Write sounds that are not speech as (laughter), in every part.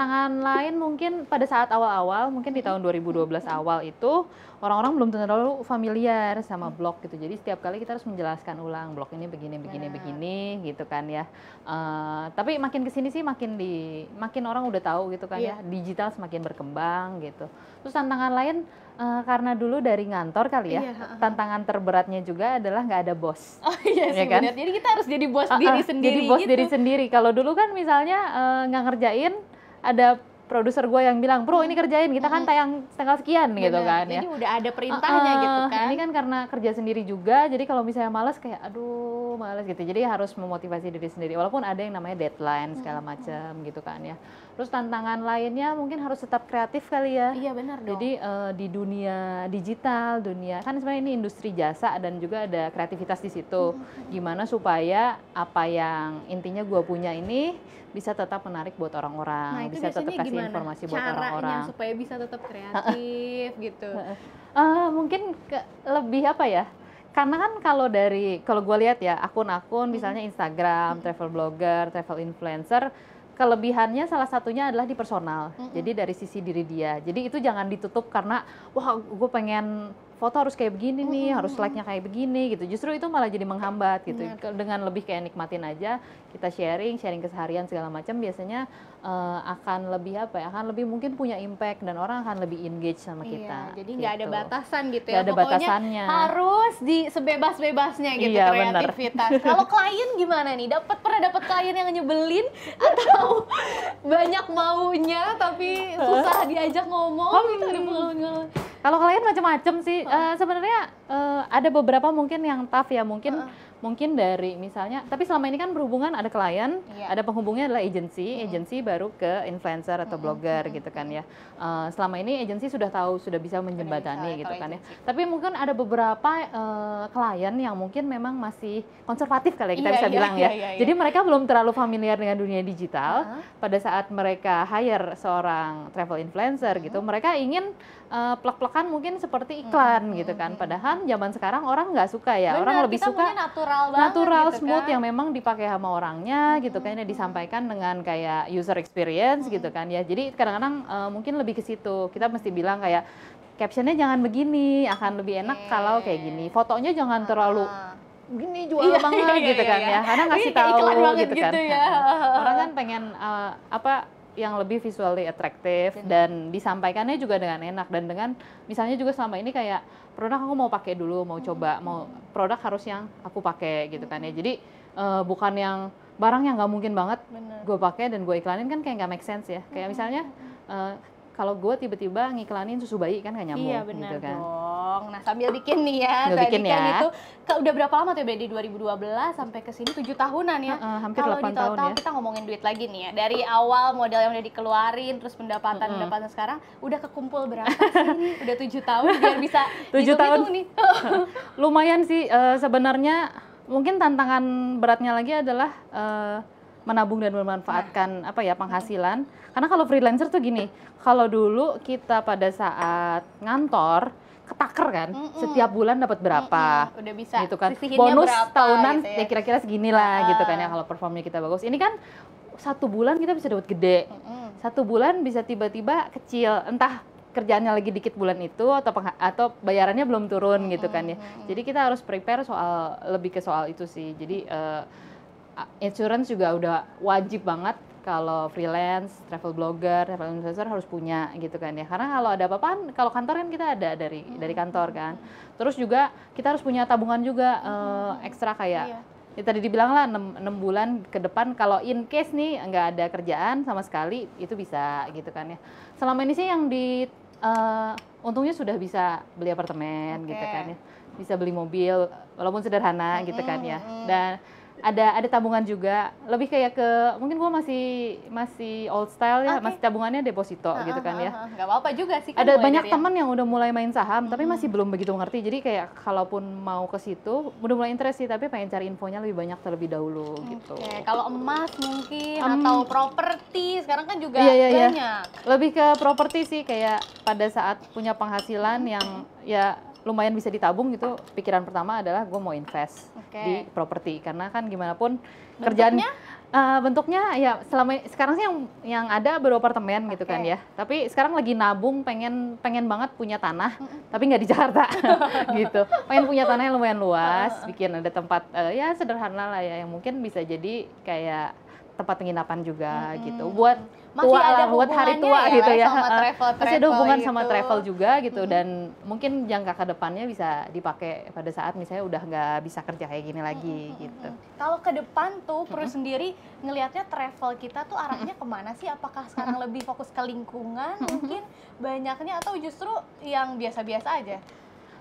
tantangan lain mungkin pada saat awal-awal, mungkin di mm-hmm. tahun 2012 awal itu orang-orang belum terlalu familiar sama mm-hmm. blog gitu. Jadi setiap kali kita harus menjelaskan ulang blog ini begini begini nah. begini gitu kan ya. Uh, tapi makin ke sini sih makin di makin orang udah tahu gitu kan yeah. ya. Iya. Digital semakin berkembang gitu. Terus tantangan lain uh, karena dulu dari ngantor kali ya. Yeah. Iya, tantangan terberatnya juga adalah nggak ada bos. Oh iya yes, ya kan? Jadi kita harus jadi bos uh, uh, diri sendiri. Jadi bos gitu. diri sendiri. Kalau dulu kan misalnya eh, nggak uh, ngerjain ada produser gue yang bilang, bro ini kerjain, kita kan tayang tanggal sekian Bener. gitu kan ya. Ini udah ada perintahnya uh, gitu kan. Ini kan karena kerja sendiri juga, jadi kalau misalnya males kayak aduh males gitu. Jadi harus memotivasi diri sendiri, walaupun ada yang namanya deadline segala macam gitu kan ya. Terus tantangan lainnya mungkin harus tetap kreatif kali ya. Iya benar dong. Jadi uh, di dunia digital, dunia kan sebenarnya ini industri jasa dan juga ada kreativitas di situ. Hmm. Gimana supaya apa yang intinya gue punya ini bisa tetap menarik buat orang-orang, nah, bisa tetap kasih gimana? informasi buat orang-orang. supaya bisa tetap kreatif gitu. Uh, mungkin ke, lebih apa ya? karena kan kalau dari kalau gue lihat ya akun-akun misalnya hmm. Instagram, hmm. travel blogger, travel influencer kelebihannya salah satunya adalah di personal. Mm -hmm. Jadi dari sisi diri dia. Jadi itu jangan ditutup karena wah gue pengen foto harus kayak begini nih, mm -hmm. harus like-nya kayak begini gitu. Justru itu malah jadi menghambat gitu. Mm-hmm. Dengan lebih kayak nikmatin aja, kita sharing, sharing keseharian segala macam biasanya uh, akan lebih apa ya? Akan lebih mungkin punya impact dan orang akan lebih engage sama iya, kita. Iya, jadi nggak gitu. ada batasan gitu ya. ada Pokoknya batasannya. harus di sebebas-bebasnya gitu iya, kreativitas. Kalau klien gimana nih? Dapat pernah dapat klien yang nyebelin (laughs) atau banyak maunya tapi susah diajak ngomong gitu kalau kalian macam-macam sih, uh, sebenarnya uh, ada beberapa mungkin yang tough ya, mungkin uh mungkin dari misalnya tapi selama ini kan berhubungan ada klien yeah. ada penghubungnya adalah agensi hmm agensi baru ke influencer atau hmm blogger hmm gitu kan iya. ya uh, selama ini agensi sudah tahu sudah bisa menjembatani bisa, gitu kan ya. agency. ya tapi mungkin ada beberapa uh, klien yang mungkin memang masih konservatif kali ya kita yeah, bisa yeah, bilang yeah, ya yeah, yeah, jadi mereka belum terlalu familiar dengan dunia digital uh-huh. pada saat mereka hire seorang travel influencer uh-huh. gitu mereka ingin uh, plek-plekan mungkin seperti iklan uh-huh. gitu kan padahal zaman sekarang orang nggak suka ya Benar, orang lebih suka natural banget natural gitu smooth kan? yang memang dipakai sama orangnya hmm. gitu kan ini disampaikan dengan kayak user experience hmm. gitu kan ya jadi kadang-kadang uh, mungkin lebih ke situ kita mesti bilang kayak captionnya jangan begini akan lebih enak okay. kalau kayak gini fotonya jangan terlalu ah, ah. gini jual iya, banget iya, gitu iya, kan iya. ya karena ngasih iya, tahu gitu, gitu kan gitu ya. orang kan (laughs) pengen uh, apa yang lebih visually atraktif yeah. dan disampaikannya juga dengan enak dan dengan misalnya juga selama ini kayak produk aku mau pakai dulu mau mm -hmm. coba mau produk harus yang aku pakai gitu mm -hmm. kan ya hmm. jadi uh, bukan yang barang yang nggak mungkin banget gue pakai dan gue iklanin kan kayak nggak make sense ya kayak mm -hmm. misalnya uh, kalau gue tiba-tiba ngiklanin susu bayi kan gak nyambung iya, bener gitu kan. dong. Nah sambil bikin nih ya, sambil tadi bikin kan ya. itu ke, udah berapa lama tuh ya dari 2012 sampai ke sini 7 tahunan ya. Uh, uh, hampir kalau 8 di total tahun ya. kita ngomongin duit lagi nih ya. Dari awal modal yang udah dikeluarin terus pendapatan uh, uh. pendapatan sekarang udah kekumpul berapa sih? udah 7 tahun biar bisa 7 (laughs) hitung tahun nih. (laughs) Lumayan sih uh, sebenarnya mungkin tantangan beratnya lagi adalah uh, menabung dan memanfaatkan nah. apa ya penghasilan. Karena kalau freelancer tuh gini, kalau dulu kita pada saat ngantor ketaker kan, Mm-mm. setiap bulan dapat berapa, Mm-mm. udah bisa gitu kan, bonus berapa, gitu tahunan gitu ya. kira-kira segini lah uh. gitu kan ya kalau performnya kita bagus. Ini kan satu bulan kita bisa dapat gede, Mm-mm. satu bulan bisa tiba-tiba kecil, entah kerjaannya lagi dikit bulan itu atau atau bayarannya belum turun mm-hmm. gitu kan ya. Jadi kita harus prepare soal lebih ke soal itu sih. Jadi uh, insurance juga udah wajib banget kalau freelance, travel blogger, travel influencer harus punya gitu kan ya. Karena kalau ada apa-apaan, kalau kantor kan kita ada dari hmm. dari kantor kan. Terus juga kita harus punya tabungan juga eh, hmm. uh, ekstra kayak iya. ya tadi dibilang lah 6, 6 bulan ke depan kalau in case nih nggak ada kerjaan sama sekali itu bisa gitu kan ya. Selama ini sih yang di uh, untungnya sudah bisa beli apartemen okay. gitu kan ya. Bisa beli mobil walaupun sederhana hmm. gitu kan ya. Hmm, hmm, hmm. Dan ada ada tabungan juga lebih kayak ke mungkin gue masih masih old style ya okay. masih tabungannya deposito uh, gitu kan uh, uh, ya nggak apa apa juga sih kan ada banyak teman yang udah mulai main saham hmm. tapi masih belum begitu ngerti jadi kayak kalaupun mau ke situ udah mulai interest sih tapi pengen cari infonya lebih banyak terlebih dahulu okay. gitu kalau emas mungkin um, atau properti sekarang kan juga iya, iya, iya. banyak iya. lebih ke properti sih kayak pada saat punya penghasilan yang ya lumayan bisa ditabung gitu pikiran pertama adalah gue mau invest okay. di properti karena kan gimana pun bentuknya? kerjaan uh, bentuknya ya selama sekarang sih yang yang ada baru apartemen okay. gitu kan ya tapi sekarang lagi nabung pengen pengen banget punya tanah tapi nggak di Jakarta (laughs) gitu pengen punya tanah yang lumayan luas bikin ada tempat uh, ya sederhana lah ya yang mungkin bisa jadi kayak tempat penginapan juga hmm gitu buat masih tua ada lah, buat hari tua ya, gitu ya. Sama travel, travel masih ada hubungan gitu. sama travel juga gitu hmm. dan mungkin jangka ke depannya bisa dipakai pada saat misalnya udah nggak bisa kerja kayak gini lagi hmm. hmm, hmm gitu. Hmm. Kalau ke depan tuh perlu hmm. sendiri ngelihatnya travel kita tuh arahnya kemana sih? Apakah sekarang (laughs) lebih fokus ke lingkungan mungkin banyaknya atau justru yang biasa-biasa aja?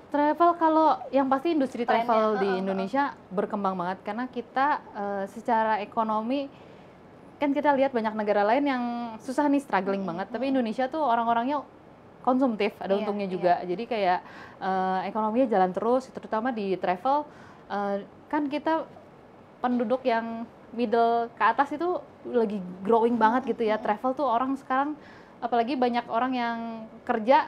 Travel kalau yang pasti industri Trendnya. travel di Indonesia berkembang banget karena kita uh, secara ekonomi kan kita lihat banyak negara lain yang susah nih struggling hmm. banget tapi hmm. Indonesia tuh orang-orangnya konsumtif ada iya, untungnya iya. juga iya. jadi kayak uh, ekonominya jalan terus terutama di travel uh, kan kita penduduk yang middle ke atas itu lagi growing banget gitu ya hmm. travel tuh orang sekarang apalagi banyak orang yang kerja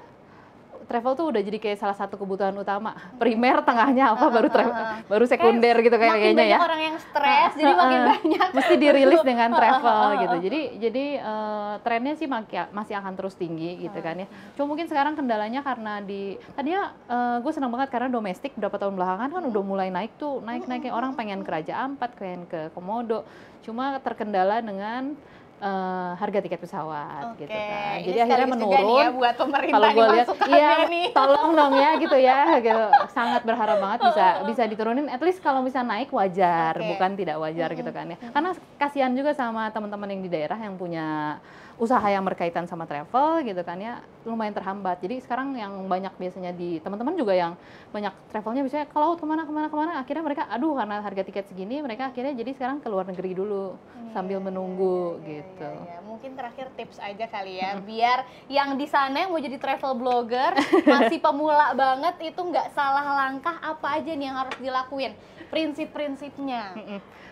travel tuh udah jadi kayak salah satu kebutuhan utama. Primer, tengahnya apa, baru travel, baru sekunder kayak gitu kayak kayaknya ya. Makin orang yang stres, jadi makin banyak. Mesti dirilis dengan travel gitu. Jadi jadi uh, trennya sih masih akan terus tinggi gitu kan ya. Cuma mungkin sekarang kendalanya karena di tadinya uh, gue senang banget karena domestik beberapa tahun belakangan kan udah mulai naik tuh, naik naiknya orang pengen ke raja ampat, pengen ke komodo. Cuma terkendala dengan uh, harga tiket pesawat okay. gitu kan. Jadi Ini akhirnya ya menurun. ya buat pemerintah kalau gue lihat, iya nih. (laughs) tolong dong ya gitu ya. Gitu. Sangat berharap banget bisa bisa diturunin. At least kalau bisa naik wajar, okay. bukan tidak wajar mm -hmm. gitu kan ya. Karena kasihan juga sama teman-teman yang di daerah yang punya usaha yang berkaitan sama travel gitu kan ya lumayan terhambat. Jadi sekarang yang banyak biasanya di teman-teman juga yang banyak travelnya biasanya ke laut kemana kemana kemana akhirnya mereka aduh karena harga tiket segini mereka akhirnya jadi sekarang ke luar negeri dulu yeah. sambil menunggu yeah. gitu Ya, ya. Mungkin terakhir tips aja kali ya, (laughs) biar yang di sana yang mau jadi travel blogger masih (laughs) pemula banget itu nggak salah langkah apa aja nih yang harus dilakuin, prinsip-prinsipnya.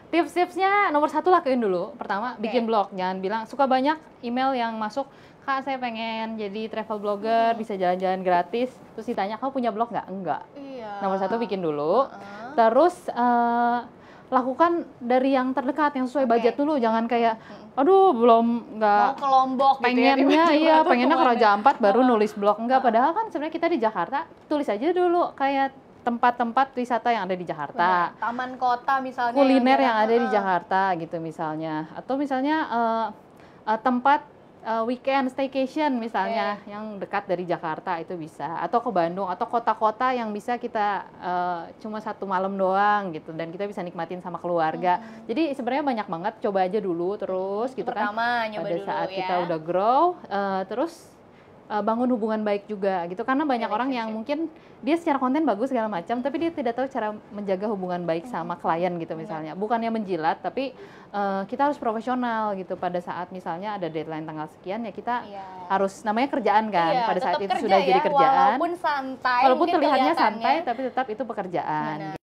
Tips-tipsnya nomor satu lakuin dulu. Pertama okay. bikin blog, jangan bilang suka banyak email yang masuk kak saya pengen jadi travel blogger hmm. bisa jalan-jalan gratis terus ditanya kamu punya blog nggak enggak iya. nomor satu bikin dulu uh -huh. terus uh, lakukan dari yang terdekat yang sesuai okay. budget dulu jangan kayak hmm. aduh belum nggak Lombok pengennya gitu ya, iya, iya pengennya kalau jam empat baru nulis blog enggak padahal kan sebenarnya kita di Jakarta tulis aja dulu kayak tempat-tempat wisata yang ada di Jakarta taman kota misalnya kuliner yang, yang ada di Jakarta gitu misalnya atau misalnya uh, uh, tempat uh, weekend staycation misalnya okay. yang dekat dari Jakarta itu bisa atau ke Bandung atau kota-kota yang bisa kita uh, cuma satu malam doang gitu dan kita bisa nikmatin sama keluarga. Hmm. Jadi sebenarnya banyak banget coba aja dulu terus gitu kan. Pertama, kan. Pada dulu, saat ya. kita udah grow uh, terus uh, bangun hubungan baik juga gitu karena banyak orang yang mungkin dia secara konten bagus segala macam tapi dia tidak tahu cara menjaga hubungan baik sama klien gitu iya. misalnya bukannya menjilat tapi uh, kita harus profesional gitu pada saat misalnya ada deadline tanggal sekian ya kita yeah. harus namanya kerjaan kan yeah, pada saat itu sudah ya, jadi kerjaan walaupun santai walaupun terlihatnya santai tapi tetap itu pekerjaan